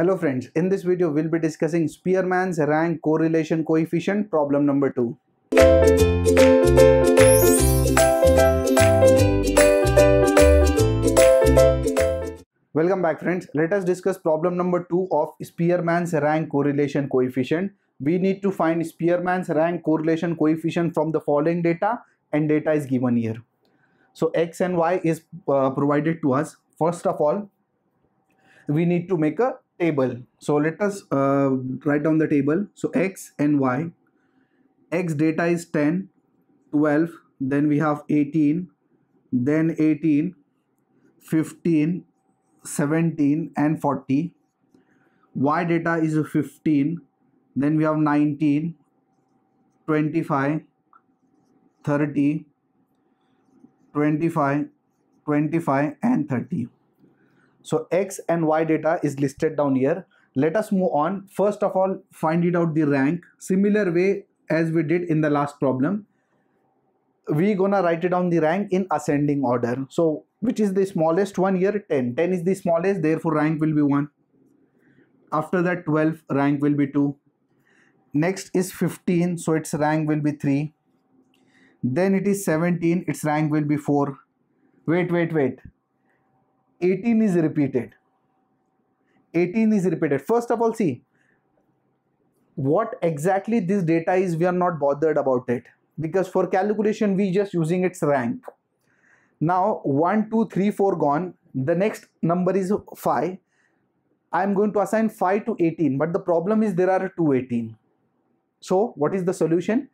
Hello friends, in this video we'll be discussing Spearman's rank correlation coefficient problem number 2. Welcome back friends, let us discuss problem number 2 of Spearman's rank correlation coefficient. We need to find Spearman's rank correlation coefficient from the following data and data is given here. So x and y is uh, provided to us. First of all, we need to make a table so let us uh, write down the table so x and y x data is 10 12 then we have 18 then 18 15 17 and 40 y data is 15 then we have 19 25 30 25 25 and 30 so X and Y data is listed down here. Let us move on. First of all, find it out the rank. Similar way as we did in the last problem. We gonna write it down the rank in ascending order. So which is the smallest one here? 10. 10 is the smallest therefore rank will be 1. After that 12 rank will be 2. Next is 15 so its rank will be 3. Then it is 17 its rank will be 4. Wait wait wait 18 is repeated 18 is repeated first of all see what exactly this data is we are not bothered about it because for calculation we just using its rank now 1 2 3 4 gone the next number is 5 i am going to assign 5 to 18 but the problem is there are 2 18 so what is the solution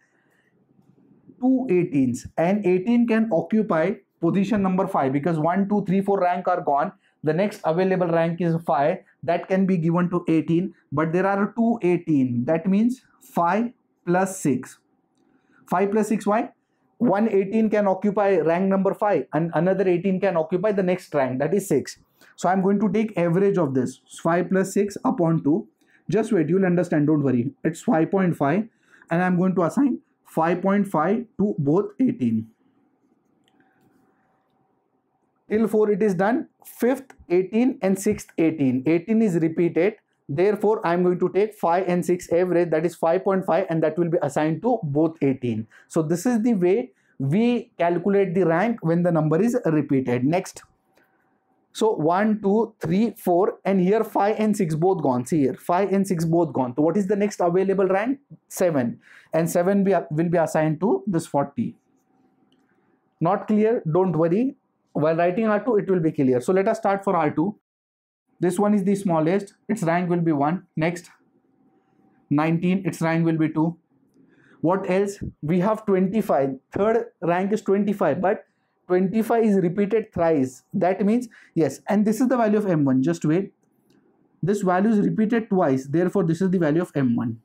two 18s and 18 can occupy position number 5 because 1 2 3 4 rank are gone the next available rank is 5 that can be given to 18 but there are 2 18 that means 5 plus 6 5 plus 6 why 1 18 can occupy rank number 5 and another 18 can occupy the next rank that is 6 so i'm going to take average of this 5 plus 6 upon 2 just wait you'll understand don't worry it's 5.5 and i'm going to assign 5.5 to both 18 till 4 it is done. 5th 18 and 6th 18. 18 is repeated. Therefore, I am going to take 5 and 6 average that is 5.5 and that will be assigned to both 18. So this is the way we calculate the rank when the number is repeated. Next. So 1, 2, 3, 4 and here 5 and 6 both gone. See here 5 and 6 both gone. So what is the next available rank? 7 and 7 be, will be assigned to this 40. Not clear? Don't worry. While writing R2, it will be clear. So let us start for R2. This one is the smallest. Its rank will be 1. Next, 19. Its rank will be 2. What else? We have 25. Third rank is 25. But 25 is repeated thrice. That means, yes. And this is the value of M1. Just wait. This value is repeated twice. Therefore, this is the value of M1.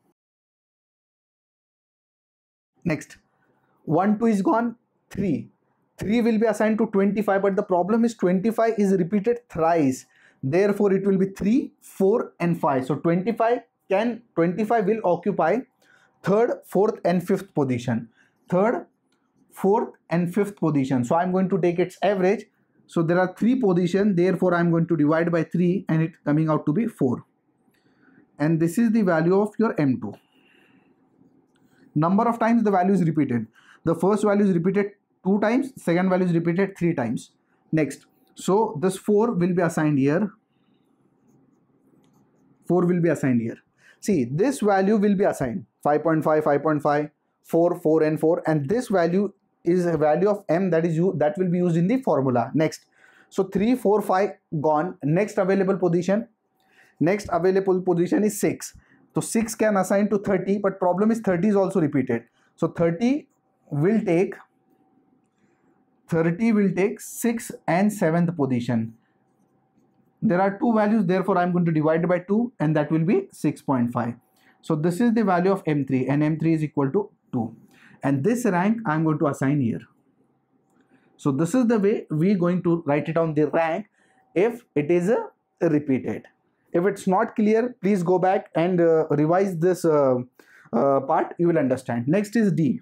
Next, 1, 2 is gone. 3. 3 will be assigned to 25 but the problem is 25 is repeated thrice therefore it will be 3 4 and 5 so 25 can 25 will occupy third fourth and fifth position third fourth and fifth position so i'm going to take its average so there are three positions therefore i'm going to divide by 3 and it coming out to be 4 and this is the value of your m2 number of times the value is repeated the first value is repeated two times, second value is repeated three times. Next, so this 4 will be assigned here. 4 will be assigned here. See, this value will be assigned 5.5, 5.5, 4, 4 and 4 and this value is a value of m that is you that will be used in the formula. Next, so 3, 4, 5 gone. Next available position, next available position is 6. So 6 can assign to 30 but problem is 30 is also repeated. So 30 will take 30 will take 6th and 7th position. There are two values therefore I am going to divide by 2 and that will be 6.5. So this is the value of M3 and M3 is equal to 2 and this rank I am going to assign here. So this is the way we going to write it on the rank if it is a uh, repeated. If it's not clear please go back and uh, revise this uh, uh, part you will understand. Next is D.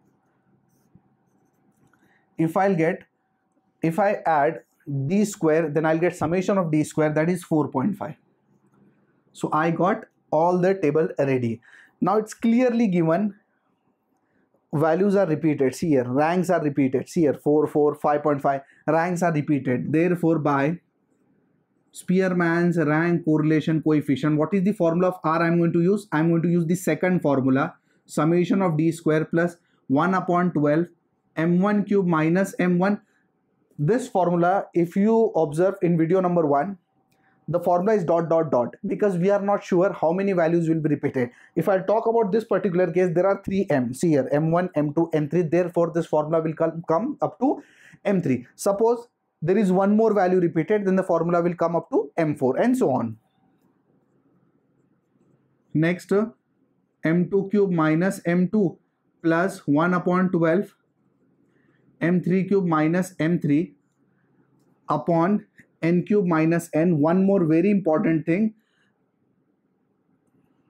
if I'll get if I add d square then I'll get summation of d square that is 4.5 so I got all the table ready. now it's clearly given values are repeated see here ranks are repeated see here 4 4 5.5 ranks are repeated therefore by Spearman's rank correlation coefficient what is the formula of R I'm going to use I'm going to use the second formula summation of d square plus 1 upon 12 m1 cube minus m1 this formula if you observe in video number one the formula is dot dot dot because we are not sure how many values will be repeated if i talk about this particular case there are three m's here m1 m2 m3 therefore this formula will come up to m3 suppose there is one more value repeated then the formula will come up to m4 and so on next m2 cube minus m2 plus 1 upon 12 m3 cube minus m3 upon n cube minus n. One more very important thing.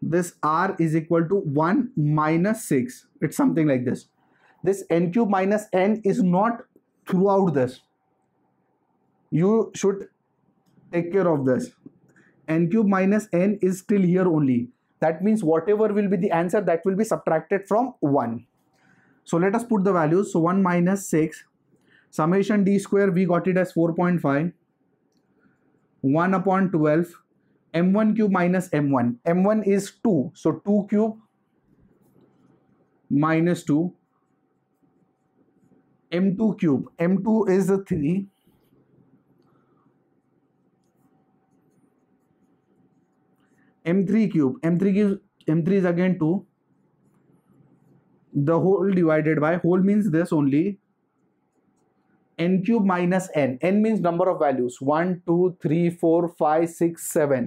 This r is equal to 1 minus 6. It's something like this. This n cube minus n is not throughout this. You should take care of this. n cube minus n is still here only. That means whatever will be the answer that will be subtracted from 1. So let us put the values. So 1 minus 6 summation d square we got it as 4.5 1 upon 12 m1 cube minus m1 m1 is 2 so 2 cube minus 2 m2 cube m2 is 3 m3 cube m3 gives m3 is again 2 the whole divided by whole means this only n cube minus n n means number of values 1 2 3 4 5 6 7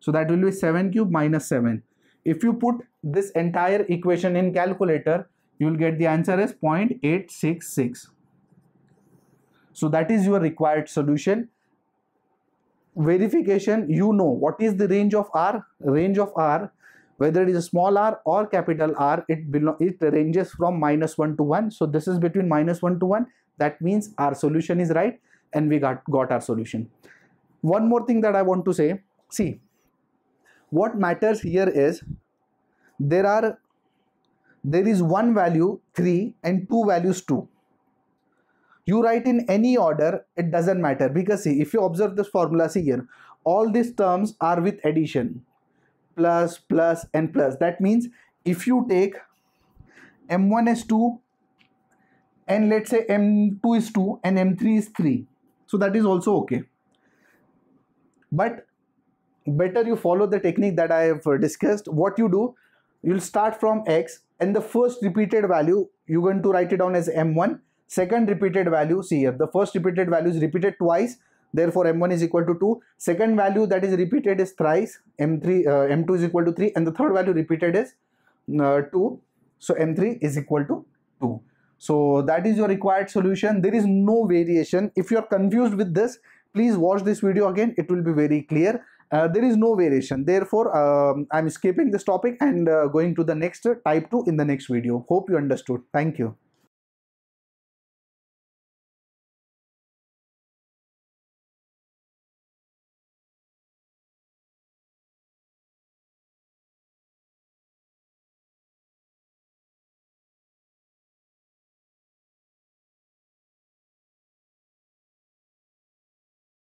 so that will be 7 cube minus 7 if you put this entire equation in calculator you will get the answer is 0.866 so that is your required solution verification you know what is the range of r range of r whether it is a small r or capital R, it, it ranges from minus 1 to 1. So this is between minus 1 to 1. That means our solution is right and we got, got our solution. One more thing that I want to say, see, what matters here is there are there is one value 3 and two values 2 you write in any order it doesn't matter because see if you observe this formula see here all these terms are with addition Plus plus n plus that means if you take m1 is 2 and let's say m2 is 2 and m3 is 3 so that is also okay but better you follow the technique that I have discussed what you do you'll start from x and the first repeated value you're going to write it down as m1 second repeated value see here the first repeated value is repeated twice Therefore, m1 is equal to 2. Second value that is repeated is thrice. m3, uh, m2 is equal to 3 and the third value repeated is uh, 2. So, m3 is equal to 2. So, that is your required solution. There is no variation. If you are confused with this, please watch this video again. It will be very clear. Uh, there is no variation. Therefore, um, I'm skipping this topic and uh, going to the next type 2 in the next video. Hope you understood. Thank you.